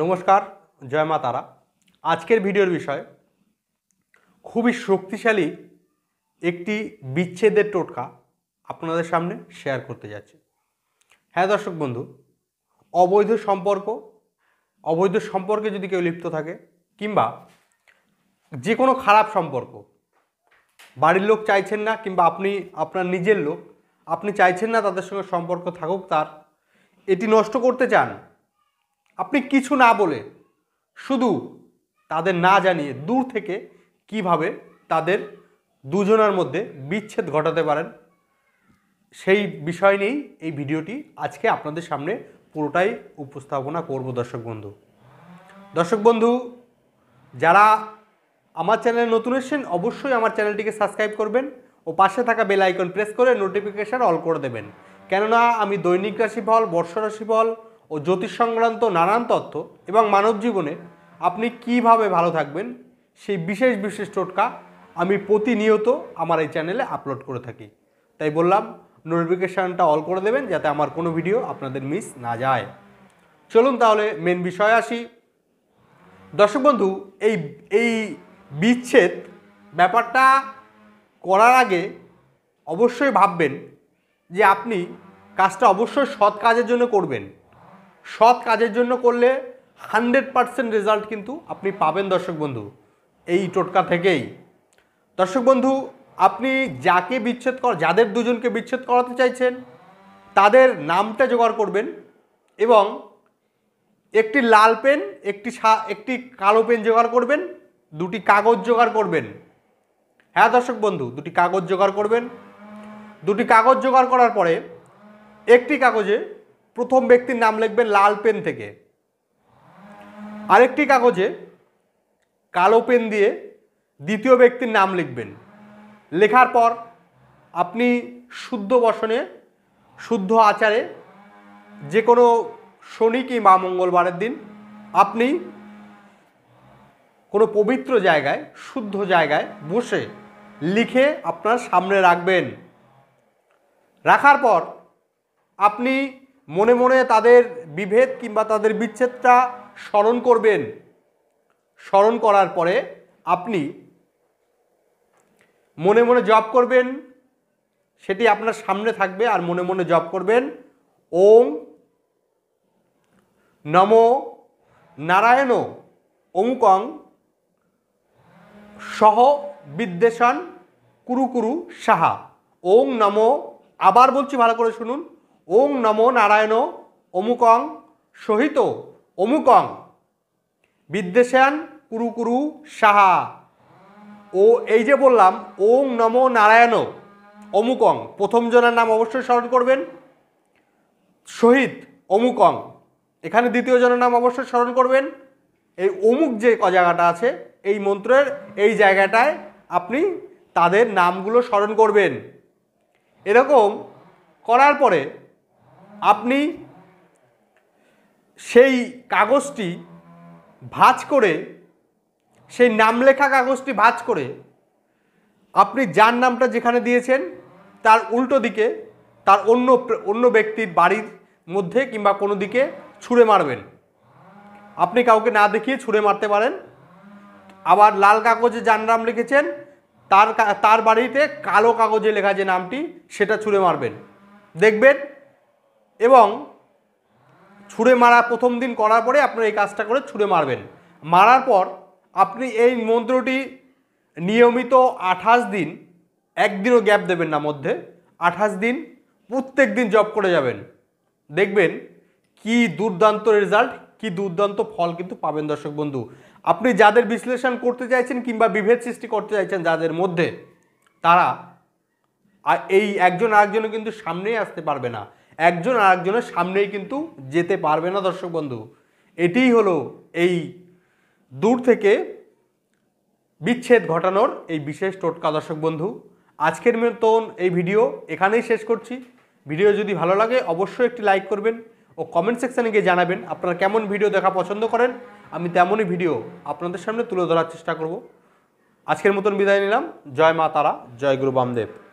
নমস্কার জয় মা তারা আজকের ভিডিওর বিষয় খুবই শক্তিশালী একটি বিচ্ছেদের টোটকা আপনাদের সামনে শেয়ার করতে যাচ্ছি হ্যাঁ দর্শক বন্ধু অবৈধ সম্পর্ক অবৈধ সম্পর্কে যদি কেউ লিপ্ত থাকে কিংবা যে কোনো খারাপ সম্পর্ক বাড়ির লোক চাইছেন না কিংবা আপনি আপনার নিজের লোক আপনি চাইছেন না তাদের সঙ্গে সম্পর্ক থাকুক তার এটি নষ্ট করতে চান আপনি কিছু না বলে শুধু তাদের না জানিয়ে দূর থেকে কিভাবে তাদের দুজনার মধ্যে বিচ্ছেদ ঘটাতে পারেন সেই বিষয় নিয়েই এই ভিডিওটি আজকে আপনাদের সামনে পুরোটাই উপস্থাপনা করব দর্শক বন্ধু দর্শক বন্ধু যারা আমার চ্যানেলে নতুন এসেছেন অবশ্যই আমার চ্যানেলটিকে সাবস্ক্রাইব করবেন ও পাশে থাকা বেল আইকন প্রেস করে নোটিফিকেশান অল করে দেবেন কেননা আমি দৈনিক রাশিফল বর্ষ রাশিফল ও জ্যোতিষ সংক্রান্ত নানান তথ্য এবং মানব জীবনে আপনি কিভাবে ভালো থাকবেন সেই বিশেষ বিশেষ টোটকা আমি প্রতিনিয়ত আমার এই চ্যানেলে আপলোড করে থাকি তাই বললাম নোটিফিকেশানটা অল করে দেবেন যাতে আমার কোনো ভিডিও আপনাদের মিস না যায় চলুন তাহলে মেন বিষয় আসি দর্শক বন্ধু এই এই বিচ্ছেদ ব্যাপারটা করার আগে অবশ্যই ভাববেন যে আপনি কাজটা অবশ্যই সৎ কাজের জন্য করবেন সৎ কাজের জন্য করলে হান্ড্রেড পারসেন্ট রেজাল্ট কিন্তু আপনি পাবেন দর্শক বন্ধু এই টোটকা থেকেই দর্শক বন্ধু আপনি যাকে বিচ্ছেদ কর যাদের দুজনকে বিচ্ছেদ করাতে চাইছেন তাদের নামটা জোগাড় করবেন এবং একটি লাল পেন একটি একটি কালো পেন জোগাড় করবেন দুটি কাগজ জোগাড় করবেন হ্যাঁ দর্শক বন্ধু দুটি কাগজ জোগাড় করবেন দুটি কাগজ জোগাড় করার পরে একটি কাগজে প্রথম ব্যক্তির নাম লিখবেন লাল পেন থেকে আরেকটি কাগজে কালো পেন দিয়ে দ্বিতীয় ব্যক্তির নাম লিখবেন লেখার পর আপনি শুদ্ধ বসনে শুদ্ধ আচারে যে কোনো শনি কি মা মঙ্গলবারের দিন আপনি কোনো পবিত্র জায়গায় শুদ্ধ জায়গায় বসে লিখে আপনার সামনে রাখবেন রাখার পর আপনি মনে মনে তাদের বিভেদ কিংবা তাদের বিচ্ছেদটা স্মরণ করবেন স্মরণ করার পরে আপনি মনে মনে জপ করবেন সেটি আপনার সামনে থাকবে আর মনে মনে জপ করবেন ওম নম নারায়ণ ওংকং সহ বিদ্বেষণ কুরুকুরু সাহা ওং নম আবার বলছি ভালো করে শুনুন ওং নমো নারায়ণ অমুকং সহিত অমুকং বিদ্বেষান কুরুকুরু সাহা ও এই যে বললাম ওং নমো নারায়ণ অমুকং প্রথম জনের নাম অবশ্যই স্মরণ করবেন শহীদ অমুকং এখানে দ্বিতীয় জনের নাম অবশ্যই স্মরণ করবেন এই অমুক যে জায়গাটা আছে এই মন্ত্রের এই জায়গাটায় আপনি তাদের নামগুলো স্মরণ করবেন এরকম করার পরে আপনি সেই কাগজটি ভাঁজ করে সেই নাম লেখা কাগজটি ভাঁজ করে আপনি যার নামটা যেখানে দিয়েছেন তার উল্টো দিকে তার অন্য অন্য ব্যক্তির বাড়ির মধ্যে কিংবা কোনো দিকে ছুঁড়ে মারবেন আপনি কাউকে না দেখিয়ে ছুঁড়ে মারতে পারেন আবার লাল কাগজে যার নাম লিখেছেন তার তার বাড়িতে কালো কাগজে লেখা যে নামটি সেটা ছুঁড়ে মারবেন দেখবেন এবং ছুঁড়ে মারা প্রথম দিন করার পরে আপনারা এই কাজটা করে ছুঁড়ে মারবেন মারার পর আপনি এই মন্ত্রটি নিয়মিত আঠাশ দিন একদিনও গ্যাপ দেবেন না মধ্যে আঠাশ দিন প্রত্যেক দিন জব করে যাবেন দেখবেন কি দুর্দান্ত রেজাল্ট কি দুর্দান্ত ফল কিন্তু পাবেন দর্শক বন্ধু আপনি যাদের বিশ্লেষণ করতে চাইছেন কিংবা বিভেদ সৃষ্টি করতে চাইছেন যাদের মধ্যে তারা এই একজন আরেকজনও কিন্তু সামনেই আসতে পারবে না একজন আর একজনের সামনেই কিন্তু যেতে পারবে না দর্শক বন্ধু এটিই হলো এই দূর থেকে বিচ্ছেদ ঘটানোর এই বিশেষ টোটকা দর্শক বন্ধু আজকের মতন এই ভিডিও এখানেই শেষ করছি ভিডিও যদি ভালো লাগে অবশ্যই একটি লাইক করবেন ও কমেন্ট সেকশানে গিয়ে জানাবেন আপনারা কেমন ভিডিও দেখা পছন্দ করেন আমি তেমনই ভিডিও আপনাদের সামনে তুলে ধরার চেষ্টা করব আজকের মতন বিদায় নিলাম জয় মা তারা জয় গুরু বামদেব